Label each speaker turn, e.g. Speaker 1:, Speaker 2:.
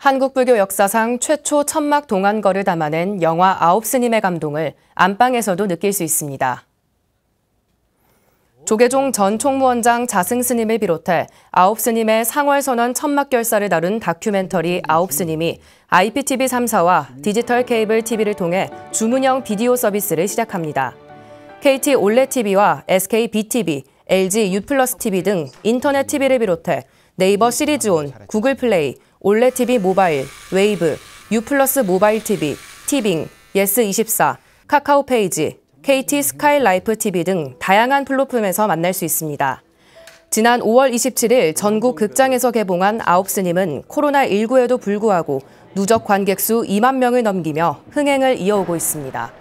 Speaker 1: 한국불교 역사상 최초 천막 동안거를 담아낸 영화 아홉스님의 감동을 안방에서도 느낄 수 있습니다. 조계종 전 총무원장 자승스님을 비롯해 아홉스님의 상월선언 천막결사를 다룬 다큐멘터리 아홉스님이 IPTV 3사와 디지털 케이블 TV를 통해 주문형 비디오 서비스를 시작합니다. KT 올레TV와 SKBTV, LG U+TV 등 인터넷 TV를 비롯해 네이버 시리즈온, 구글 플레이, 올레TV 모바일, 웨이브, 유플러스 모바일 TV, 티빙, 예스24, 카카오 페이지, KT 스카이라이프 TV 등 다양한 플랫폼에서 만날 수 있습니다. 지난 5월 27일 전국 극장에서 개봉한 아홉스님은 코로나19에도 불구하고 누적 관객 수 2만 명을 넘기며 흥행을 이어오고 있습니다.